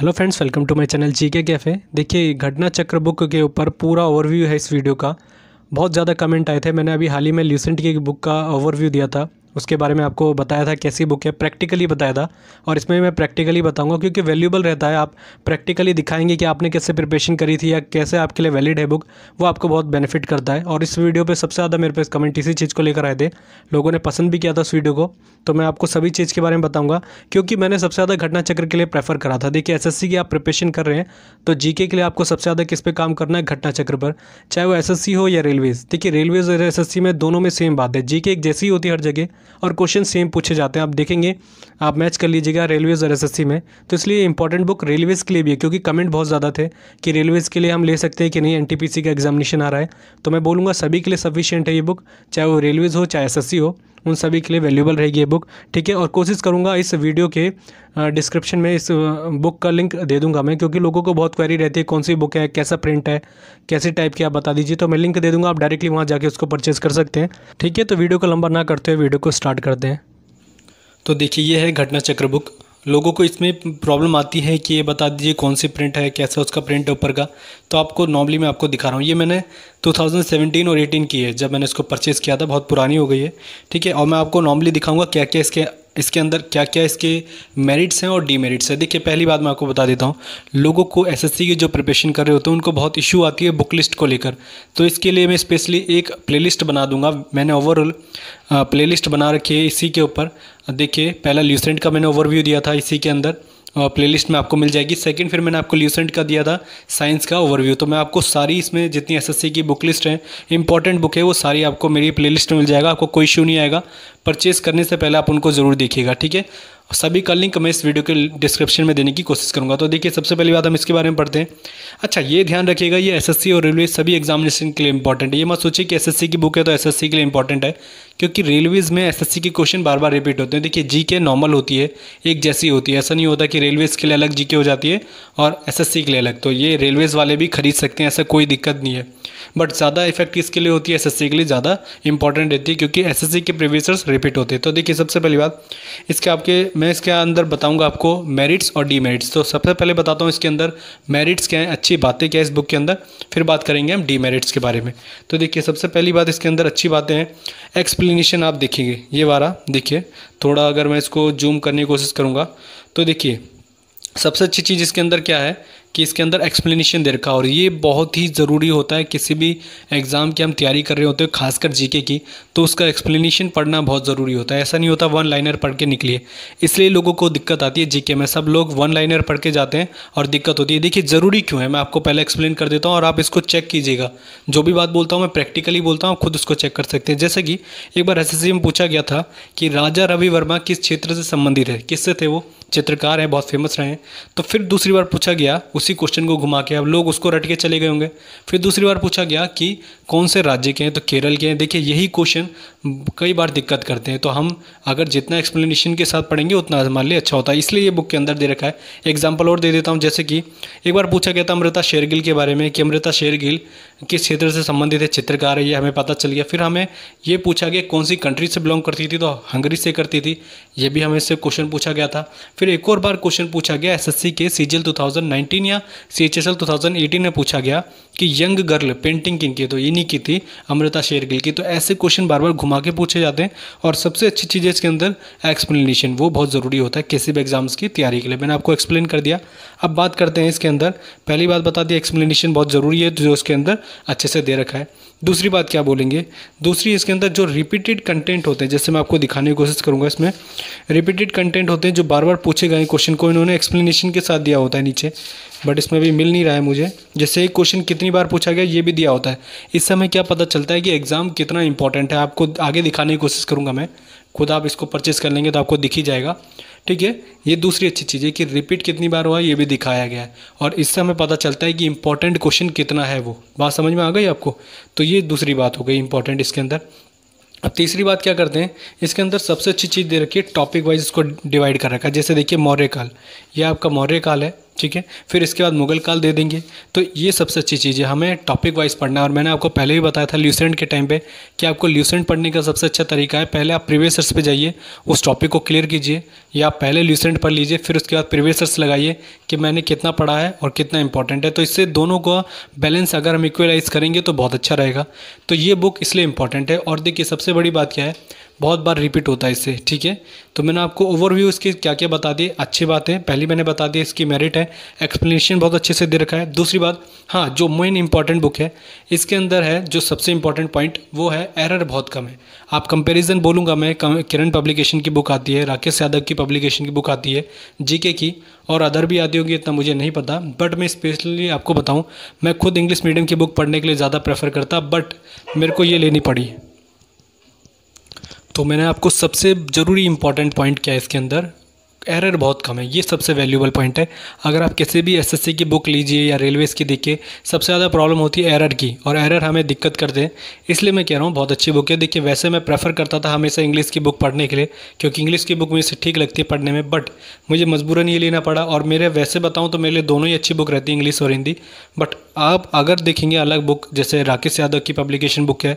hello friends welcome to my channel G K cafe देखिए घटना चक्र बुक के ऊपर पूरा ओवरव्यू है इस वीडियो का बहुत ज़्यादा कमेंट आए थे मैंने अभी हाल ही में ल्यूसेंट की बुक का ओवरव्यू दिया था उसके बारे में आपको बताया था कैसी बुक है प्रैक्टिकली बताया था और इसमें मैं प्रैक्टिकली बताऊंगा क्योंकि वैल्यूबल रहता है आप प्रैक्टिकली दिखाएंगे कि आपने कैसे प्रिपरेशन करी थी या कैसे आपके लिए वैलिड है बुक वो आपको बहुत बेनिफिट करता है और इस वीडियो पे सबसे ज़्यादा मेरे पास कमेंट इसी चीज़ को लेकर आए थे लोगों ने पसंद भी किया था उस वीडियो को तो मैं आपको सभी चीज़ के बारे में बताऊँगा क्योंकि मैंने सबसे ज़्यादा घटना चक्र के लिए प्रेफर करा था देखिए एस की आप प्रिपरेशन कर रहे हैं तो जी के लिए आपको सबसे ज़्यादा किस पर काम करना है घटना चक्र पर चाहे वो एस हो या रेलवेज़ देखिए रेलवेज़ और एस में दोनों में सेम बात है जी एक जैसी होती है हर जगह और क्वेश्चन सेम पूछे जाते हैं आप देखेंगे आप मैच कर लीजिएगा रेलवेज़ और एसएससी में तो इसलिए इंपॉर्टेंट बुक रेलवेज़ के लिए भी है क्योंकि कमेंट बहुत ज़्यादा थे कि रेलवेज़ के लिए हम ले सकते हैं कि नहीं एनटीपीसी का एग्जामिनेशन आ रहा है तो मैं बोलूँगा सभी के लिए सफिशियंट है ये बुक चाहे वो रेलवेज़ हो चाहे एस हो उन सभी के लिए वैल्यूबल रहेगी ये बुक ठीक है और कोशिश करूँगा इस वीडियो के डिस्क्रिप्शन में इस बुक का लिंक दे दूंगा मैं क्योंकि लोगों को बहुत क्वेरी रहती है कौन सी बुक है कैसा प्रिंट है कैसे टाइप की आप बता दीजिए तो मैं लिंक दे दूंगा आप डायरेक्टली वहाँ जाके उसको परचेज़ कर सकते हैं ठीक है तो वीडियो को लंबा ना करते हुए वीडियो को स्टार्ट करते हैं तो देखिए ये है घटना चक्र बुक लोगों को इसमें प्रॉब्लम आती है कि ये बता दीजिए कौन सी प्रिंट है कैसा उसका प्रिंट है ऊपर का तो आपको नॉर्मली मैं आपको दिखा रहा हूँ ये मैंने 2017 और 18 की है जब मैंने इसको परचेज़ किया था बहुत पुरानी हो गई है ठीक है और मैं आपको नॉर्मली दिखाऊंगा क्या क्या इसके इसके अंदर क्या क्या इसके मेरिट्स हैं और डीमेरिट्स हैं देखिए पहली बात मैं आपको बता देता हूँ लोगों को एसएससी की जो प्रिपरेशन कर रहे होते हैं उनको बहुत इशू आती है बुक लिस्ट को लेकर तो इसके लिए मैं स्पेशली एक प्लेलिस्ट बना दूंगा मैंने ओवरऑल प्लेलिस्ट बना रखी है इसी के ऊपर देखिए पहला ल्यूसेंट का मैंने ओवरव्यू दिया था इसी के अंदर प्लेलिस्ट में आपको मिल जाएगी सेकंड फिर मैंने आपको ल्यूसेंट का दिया था साइंस का ओवरव्यू तो मैं आपको सारी इसमें जितनी एसएससी की बुक लिस्ट है इंपॉर्टेंट बुक है वो सारी आपको मेरी प्लेलिस्ट में मिल जाएगा आपको कोई इशू नहीं आएगा परचेज़ करने से पहले आप उनको ज़रूर देखिएगा ठीक है सभी का लिंक मैं इस वीडियो के डिस्क्रिप्शन में देने की कोशिश करूँगा तो देखिए सबसे पहली बात हम इसके बारे में पढ़ते हैं अच्छा ये ध्यान रखिएगा ये एसएससी और रेलवे सभी एग्जामिनेशन के लिए इंपॉर्टेंट है ये मत सोचिए कि एसएससी की बुक है तो एसएससी के लिए इंपॉर्टेंट है क्योंकि रेलवेज़ में एस के क्वेश्चन बार बार रिपीट होते हैं देखिए जी के नॉर्मल होती है एक जैसी होती है ऐसा नहीं होता कि रेलवेज़ के लिए अलग जी के हो जाती है और एस के लिए अलग तो ये रेलवेज़ वाले भी खरीद सकते हैं ऐसा कोई दिक्कत नहीं है बट ज़्यादा इफेक्ट किसके लिए होती है एस के लिए ज़्यादा इंपॉर्टेंट रहती है क्योंकि एस के प्रीवियसर्स रिपीट होते हैं तो देखिए सबसे पहली बात इसके आपके मैं इसके अंदर बताऊँगा आपको मेरिट्स और डीमेरिट्स तो सबसे पहले बताता हूँ इसके अंदर मेरिट्स क्या हैं अच्छी बातें क्या है इस बुक के अंदर फिर बात करेंगे हम डीमेरिट्स के बारे में तो देखिए सबसे पहली बात इसके अंदर अच्छी बातें हैं एक्सप्लेनेशन आप देखेंगे ये वारा देखिए थोड़ा अगर मैं इसको जूम करने की कोशिश करूँगा तो देखिए सबसे अच्छी चीज़ इसके अंदर क्या है कि इसके अंदर एक्सप्लेनेशन दे रखा और ये बहुत ही ज़रूरी होता है किसी भी एग्ज़ाम की हम तैयारी कर रहे होते हैं खासकर जीके की तो उसका एक्सप्लेनेशन पढ़ना बहुत ज़रूरी होता है ऐसा नहीं होता वन लाइनर पढ़ के निकलिए इसलिए लोगों को दिक्कत आती है जीके में सब लोग वन लाइनर पढ़ के जाते हैं और दिक्कत होती है देखिए ज़रूरी क्यों है मैं आपको पहले एक्सप्लेन कर देता हूँ और आप इसको चेक कीजिएगा जो भी बात बोलता हूँ मैं प्रैक्टिकली बोलता हूँ खुद उसको चेक कर सकते हैं जैसे कि एक बार एस में पूछा गया था कि राजा रवि वर्मा किस क्षेत्र से संबंधित है किससे थे वो चित्रकार हैं बहुत फेमस रहे हैं तो फिर दूसरी बार पूछा गया उसी क्वेश्चन को घुमा के अब लोग उसको रट के चले गए होंगे फिर दूसरी बार पूछा गया कि कौन से राज्य के हैं तो केरल के हैं देखिए यही क्वेश्चन कई बार दिक्कत करते हैं तो हम अगर जितना एक्सप्लेनेशन के साथ पढ़ेंगे उतना हमारे लिए अच्छा होता है इसलिए ये बुक के अंदर दे रखा है एग्जाम्पल और दे देता हूँ जैसे कि एक बार पूछा गया था अमृता शेरगिल के बारे में कि अमृता शेरगिल किस क्षेत्र से संबंधित है चित्रकार है ये हमें पता चल गया फिर हमें ये पूछा गया कौन सी कंट्री से बिलोंग करती थी तो हंगरी से करती थी ये भी हमें इससे क्वेश्चन पूछा गया था फिर एक और बार क्वेश्चन पूछा गया एस के सीजीएल जी या सी एच में पूछा गया कि यंग गर्ल पेंटिंग किन की तो इन्हीं की थी अमृता शेरगिल की तो ऐसे क्वेश्चन बार बार घुमा के पूछे जाते हैं और सबसे अच्छी चीज़ है इसके अंदर एक्सप्लेनेशन वो बहुत ज़रूरी होता है किसी भी एग्ज़ाम्स की तैयारी के लिए मैंने आपको एक्सप्लेन कर दिया अब बात करते हैं इसके अंदर पहली बात बता दी एक्सप्लेनेशन बहुत ज़रूरी है जो इसके अंदर अच्छे से दे रखा है दूसरी बात क्या बोलेंगे दूसरी इसके अंदर जो रिपीटेड कंटेंट होते हैं जैसे मैं आपको दिखाने की कोशिश करूँगा इसमें रिपीटेड कंटेंट होते हैं जो बार बार पूछे गए क्वेश्चन को इन्होंने एक्सप्लेनेशन के साथ दिया होता है नीचे बट इसमें भी मिल नहीं रहा है मुझे जैसे एक क्वेश्चन कितनी बार पूछा गया ये भी दिया होता है इस समय क्या पता चलता है कि एग्ज़ाम कितना इंपॉर्टेंट है आपको आगे दिखाने की कोशिश करूँगा मैं खुद आप इसको परचेस कर लेंगे तो आपको दिख ही जाएगा ठीक है ये दूसरी अच्छी चीज़ है कि रिपीट कितनी बार हुआ ये भी दिखाया गया है और इससे हमें पता चलता है कि इंपॉर्टेंट क्वेश्चन कितना है वो बात समझ में आ गई आपको तो ये दूसरी बात हो गई इंपॉर्टेंट इसके अंदर अब तीसरी बात क्या करते हैं इसके अंदर सबसे अच्छी चीज़ दे रखी है टॉपिक वाइज इसको डिवाइड कर रखा है जैसे देखिए मौर्य काल ये आपका मौर्य काल है ठीक है फिर इसके बाद मुगल काल दे देंगे तो ये सबसे अच्छी चीज़ है हमें टॉपिक वाइज पढ़ना है और मैंने आपको पहले भी बताया था ल्यूसेंट के टाइम पे कि आपको ल्यूसेंट पढ़ने का सबसे अच्छा तरीका है पहले आप प्रीवियस ईयर्स पे जाइए उस टॉपिक को क्लियर कीजिए या पहले ल्यूसेंट पढ़ लीजिए फिर उसके बाद प्रीवियस लगाइए कि मैंने कितना पढ़ा है और कितना इंपॉर्टेंट है तो इससे दोनों का बैलेंस अगर हम इक्वलाइज करेंगे तो बहुत अच्छा रहेगा तो ये बुक इसलिए इंपॉर्टेंट है और देखिए सबसे बड़ी बात क्या है बहुत बार रिपीट होता है इससे ठीक है तो मैंने आपको ओवरव्यू इसकी क्या क्या बता दी अच्छी बात है पहली मैंने बता दी इसकी मेरिट है एक्सप्लेनेशन बहुत अच्छे से दे रखा है दूसरी बात हाँ जो मेन इंपॉर्टेंट बुक है इसके अंदर है जो सबसे इंपॉर्टेंट पॉइंट वो है एरर बहुत कम है आप कंपेरिजन बोलूँगा मैं किरण पब्लिकेशन की बुक आती है राकेश यादव की पब्लिकेशन की बुक आती है जीके की और अदर भी आती होगी इतना मुझे नहीं पता बट मैं स्पेशली आपको बताऊँ मैं खुद इंग्लिश मीडियम की बुक पढ़ने के लिए ज़्यादा प्रेफर करता बट मेरे को ये लेनी पड़ी तो मैंने आपको सबसे ज़रूरी इंपॉर्टेंट पॉइंट क्या है इसके अंदर एरर बहुत कम है ये सबसे वैल्यूबल पॉइंट है अगर आप किसी भी एसएससी की बुक लीजिए या रेलवेज़ की देखिए सबसे ज़्यादा प्रॉब्लम होती है एरर की और एरर हमें दिक्कत करते हैं इसलिए मैं कह रहा हूँ बहुत अच्छी बुक है देखिए वैसे मैं प्रेफर करता था हमेशा इंग्लिश की बुक पढ़ने के लिए क्योंकि इंग्लिश की बुक मुझे ठीक लगती है पढ़ने में बट मुझे मजबूरन ये लेना पड़ा और मेरे वैसे बताऊँ तो मेरे लिए दोनों ही अच्छी बुक रहती है इंग्लिश और हिंदी बट आप अगर देखेंगे अलग बुक जैसे राकेश यादव की पब्लिकेशन बुक है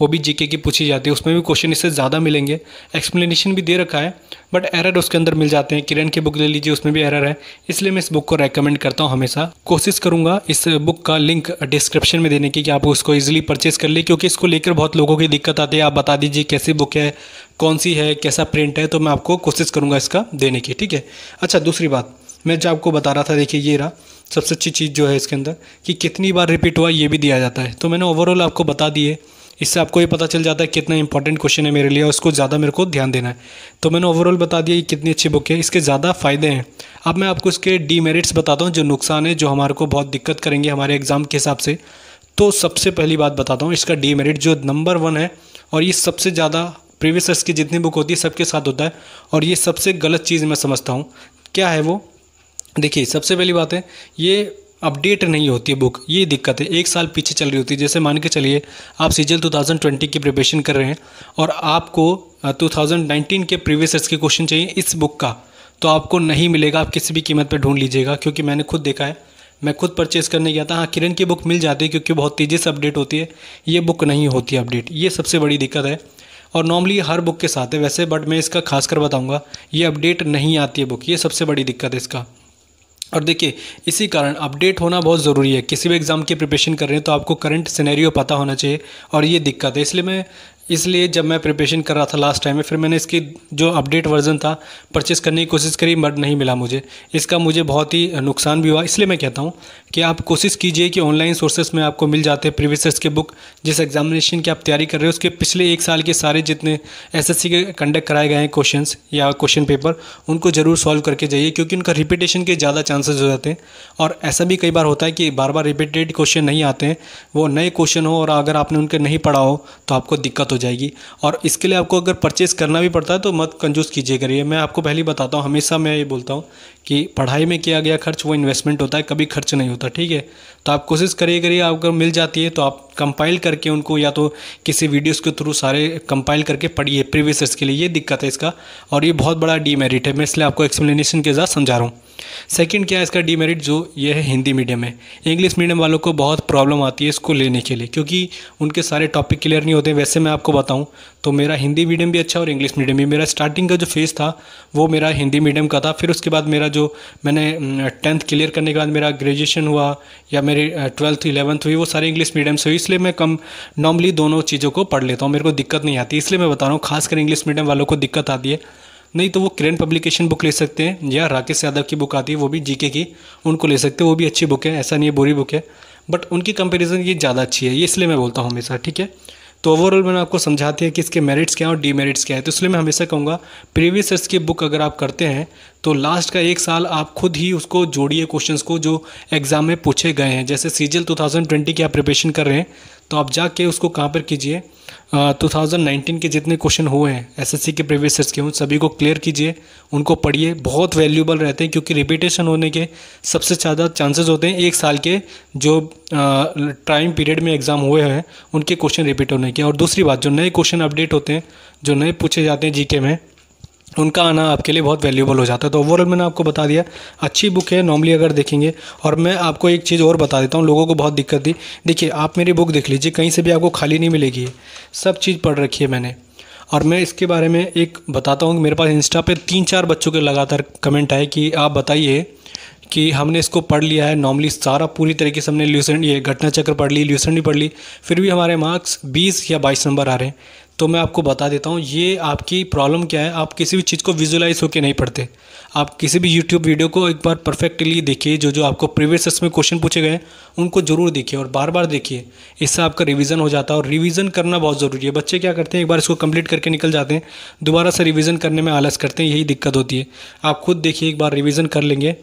वो भी जीके की पूछी जाती है उसमें भी क्वेश्चन इससे ज़्यादा मिलेंगे एक्सप्लेनेशन भी दे रखा है बट एरर उसके अंदर मिल जाते हैं किरण की बुक ले लीजिए उसमें भी एरर है इसलिए मैं इस बुक को रेकमेंड करता हूँ हमेशा कोशिश करूँगा इस बुक का लिंक डिस्क्रिप्शन में देने की कि आप उसको ईजिली परचेज़ कर ले क्योंकि इसको लेकर बहुत लोगों की दिक्कत आती है आप बता दीजिए कैसी बुक है कौन सी है कैसा प्रिंट है तो मैं आपको कोशिश करूँगा इसका देने की ठीक है अच्छा दूसरी बात मैं जो आपको बता रहा था देखिए ये रहा सबसे अच्छी चीज़ जो है इसके अंदर कि कितनी बार रिपीट हुआ ये भी दिया जाता है तो मैंने ओवरऑल आपको बता दिए इससे आपको ये पता चल जाता है कितना इंपॉर्टेंट क्वेश्चन है मेरे लिए और उसको ज़्यादा मेरे को ध्यान देना है तो मैंने ओवरऑल बता दिया ये कितनी अच्छी बुक है इसके ज़्यादा फ़ायदे हैं अब मैं आपको इसके डीमेरिट्स बताता हूँ जो नुकसान है जो हमारे को बहुत दिक्कत करेंगे हमारे एग्ज़ाम के हिसाब से तो सबसे पहली बात बताता हूँ इसका डीमेरिट जो नंबर वन है और ये सबसे ज़्यादा प्रीवियस की जितनी बुक होती है सबके साथ होता है और ये सबसे गलत चीज़ मैं समझता हूँ क्या है वो देखिए सबसे पहली बात है ये अपडेट नहीं होती है बुक ये दिक्कत है एक साल पीछे चल रही होती है जैसे मान के चलिए आप सीजल 2020 की प्रिपरेशन कर रहे हैं और आपको 2019 के प्रीवियस ईयर्स के क्वेश्चन चाहिए इस बुक का तो आपको नहीं मिलेगा आप किसी भी कीमत पर ढूंढ लीजिएगा क्योंकि मैंने खुद देखा है मैं खुद परचेज़ करने गया था हाँ किरण की बुक मिल जाती है क्योंकि बहुत तेज़ी से अपडेट होती है ये बुक नहीं होती अपडेट ये सबसे बड़ी दिक्कत है और नॉर्मली हर बुक के साथ है वैसे बट मैं इसका खासकर बताऊंगा ये अपडेट नहीं आती है बुक ये सबसे बड़ी दिक्कत है इसका और देखिए इसी कारण अपडेट होना बहुत ज़रूरी है किसी भी एग्ज़ाम की प्रिपरेशन कर रहे हैं तो आपको करंट सिनेरियो पता होना चाहिए और ये दिक्कत है इसलिए मैं इसलिए जब मैं प्रिपरेशन कर रहा था लास्ट टाइम में फिर मैंने इसकी जो अपडेट वर्जन था परचेस करने की कोशिश करी बट नहीं मिला मुझे इसका मुझे बहुत ही नुकसान भी हुआ इसलिए मैं कहता हूँ कि आप कोशिश कीजिए कि ऑनलाइन सोर्सेस में आपको मिल जाते हैं प्रीवियस के बुक जिस एग्जामिनेशन की आप तैयारी कर रहे हो उसके पिछले एक साल के सारे जितने एस के कंडक्ट कराए गए हैं क्वेश्चन या क्वेश्चन पेपर उनको ज़रूर सॉल्व करके जाइए क्योंकि उनका रिपीटेशन के ज़्यादा चांसेज हो जाते हैं और ऐसा भी कई बार होता है कि बार बार रिपीटेड क्वेश्चन नहीं आते हैं वो नए क्वेश्चन हो और अगर आपने उनके नहीं पढ़ा हो तो आपको दिक्कत हो हो जाएगी और इसके लिए आपको अगर परचेस करना भी पड़ता है तो मत कंजूस कीजिए करिए मैं आपको पहले बताता हूँ हमेशा मैं ये बोलता हूँ कि पढ़ाई में किया गया खर्च वो इन्वेस्टमेंट होता है कभी खर्च नहीं होता ठीक है तो आप कोशिश करिए करिए अगर मिल जाती है तो आप कंपाइल करके उनको या तो किसी वीडियोस के थ्रू सारे कंपाइल करके पढ़िए प्रीवियस ईयर्स के लिए ये दिक्कत है इसका और ये बहुत बड़ा डीमेरिट है मैं इसलिए आपको एक्सप्लेनेशन के साथ समझा रहा हूँ सेकंड क्या है इसका डीमेरिट जो ये है हिंदी मीडियम में इंग्लिश मीडियम वालों को बहुत प्रॉब्लम आती है इसको लेने के लिए क्योंकि उनके सारे टॉपिक क्लियर नहीं होते वैसे मैं आपको बताऊँ तो मेरा हिंदी मीडियम भी अच्छा और इंग्लिश मीडियम भी मेरा स्टार्टिंग का जो फेज़ था वो मेरा हिंदी मीडियम का था फिर उसके बाद मेरा जो मैंने टेंथ क्लियर करने के बाद मेरा ग्रेजुएशन हुआ या मेरी ट्वेल्थ इलेवंथ हुई वो सारे इंग्लिश मीडियम से हुई इसलिए मैं कम नॉर्मली दोनों चीज़ों को पढ़ लेता हूँ मेरे को दिक्कत नहीं आती इसलिए मैं बता रहा हूँ खासकर इंग्लिश मीडियम वालों को दिक्कत आती है नहीं तो वो किरण पब्लिकेशन बुक ले सकते हैं या राकेश यादव की बुक आती है वो भी जीके की उनको ले सकते हैं वो भी अच्छी बुक है ऐसा नहीं है बुरी बुक है बट उनकी कंपेरिजन ये ज़्यादा अच्छी है ये इसलिए मैं बोलता हूँ हमेशा ठीक है तो ओवरऑल मैंने आपको समझाती है कि इसके मेरिट्स क्या हैं और डीमेरिट्स क्या है तो इसलिए मैं हमेशा कहूँगा प्रीवियस ईयर्स की बुक अगर आप करते हैं तो लास्ट का एक साल आप खुद ही उसको जोड़िए क्वेश्चंस को जो एग्ज़ाम में पूछे गए हैं जैसे सीजल 2020 की आप प्रिपरेशन कर रहे हैं तो आप जाके उसको कहाँ पर कीजिए टू थाउजेंड नाइनटीन के जितने क्वेश्चन हुए हैं एसएससी के प्रीवियस ईयर्स के उन सभी को क्लियर कीजिए उनको पढ़िए बहुत वैल्यूबल रहते हैं क्योंकि रिपीटेशन होने के सबसे ज़्यादा चांसेस होते हैं एक साल के जो टाइम पीरियड में एग्ज़ाम हुए हैं उनके क्वेश्चन रिपीट होने के और दूसरी बात जो नए क्वेश्चन अपडेट होते हैं जो नए पूछे जाते हैं जीके में उनका आना आपके लिए बहुत वैल्यूबल हो जाता है तो ओवरऑल मैंने आपको बता दिया अच्छी बुक है नॉर्मली अगर देखेंगे और मैं आपको एक चीज़ और बता देता हूँ लोगों को बहुत दिक्कत दी देखिए आप मेरी बुक देख लीजिए कहीं से भी आपको खाली नहीं मिलेगी सब चीज़ पढ़ रखी है मैंने और मैं इसके बारे में एक बताता हूँ मेरे पास इंस्टा पे तीन चार बच्चों के लगातार कमेंट आए कि आप बताइए कि हमने इसको पढ़ लिया है नॉर्मली सारा पूरी तरीके से हमने ल्यूसेंट ये घटना चक्र पढ़ ली ल्यूसेंट भी पढ़ ली फिर भी हमारे मार्क्स 20 या 22 नंबर आ रहे हैं तो मैं आपको बता देता हूँ ये आपकी प्रॉब्लम क्या है आप किसी भी चीज़ को विजुलाइज होकर नहीं पढ़ते आप किसी भी यूट्यूब वीडियो को एक बार परफेक्टली देखिए जो जो आपको प्रीवियस में क्वेश्चन पूछे गए उनको ज़रूर देखिए और बार बार देखिए इससे आपका रिविज़न हो जाता है और रिविज़न करना बहुत ज़रूरी है बच्चे क्या करते हैं एक बार इसको कंप्लीट करके निकल जाते हैं दोबारा से रिविज़न करने में आलस करते हैं यही दिक्कत होती है आप खुद देखिए एक बार रिविज़न कर लेंगे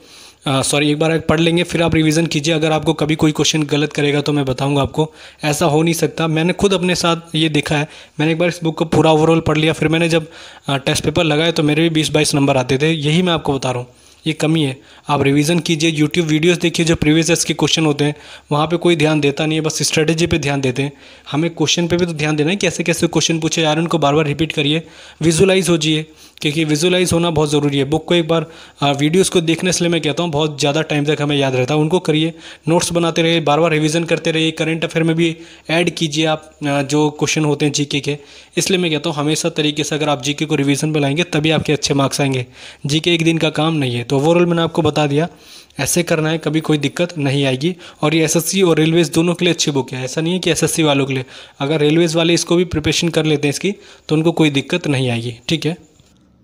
सॉरी एक बार आप पढ़ लेंगे फिर आप रिवीजन कीजिए अगर आपको कभी कोई क्वेश्चन गलत करेगा तो मैं बताऊंगा आपको ऐसा हो नहीं सकता मैंने खुद अपने साथ ये देखा है मैंने एक बार इस बुक को पूरा ओवरऑल पढ़ लिया फिर मैंने जब टेस्ट पेपर लगाए तो मेरे भी बीस बाईस नंबर आते थे यही मैं आपको बता रहा हूँ ये कमी है आप रिवीजन कीजिए यूट्यूब वीडियोस देखिए जो प्रीवियस ईयर्स के क्वेश्चन होते हैं वहाँ पे कोई ध्यान देता नहीं है बस स्ट्रेटेजी पे ध्यान देते हैं हमें क्वेश्चन पे भी तो ध्यान देना है कैसे कैसे क्वेश्चन पूछे यार उनको बार बार रिपीट करिए विजुलाइज हो जाइए क्योंकि विजुलाइज होना बहुत ज़रूरी है बुक को एक बार वीडियोस को देखने से मैं कहता हूँ बहुत ज़्यादा टाइम तक हमें याद रहता है उनको करिए नोट्स बनाते रहिए बार बार रिविज़न करते रहिए करंट अफेयर में भी ऐड कीजिए आप जो क्वेश्चन होते हैं जीके के इसलिए मैं कहता हूँ हमेशा तरीके से अगर आप जीके को रिविज़न पर लाएंगे तभी आपके अच्छे मार्क्स आएंगे जीके एक दिन का काम नहीं है तो ओवरऑल मैंने आपको बता दिया ऐसे करना है कभी कोई दिक्कत नहीं आएगी और ये एसएससी और रेलवेज़ दोनों के लिए अच्छी बुक है ऐसा नहीं है कि एसएससी वालों के लिए अगर रेलवेज़ वाले इसको भी प्रिपरेशन कर लेते हैं इसकी तो उनको कोई दिक्कत नहीं आएगी ठीक है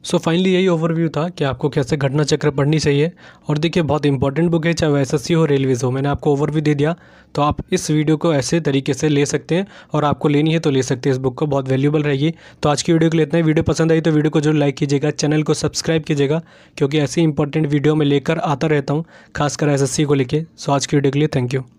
सो so फाइनली यही ओवरव्यू था कि आपको कैसे घटना चक्र पढ़नी चाहिए और देखिए बहुत इंपॉर्टेंट बुक है चाहे वो एस हो रेलवेज़ हो मैंने आपको ओवरव्यू दे दिया तो आप इस वीडियो को ऐसे तरीके से ले सकते हैं और आपको लेनी है तो ले सकते हैं इस बुक को बहुत वैल्यूबल रहेगी तो आज की वीडियो के लिए इतना ही वीडियो पसंद आई तो वीडियो को जरूर लाइक कीजिएगा चैनल को सब्सक्राइब कीजिएगा क्योंकि ऐसी इंपॉर्टेंट वीडियो मैं लेकर आता रहता हूँ खासकर एस को लेकर सो आज की वीडियो के लिए थैंक यू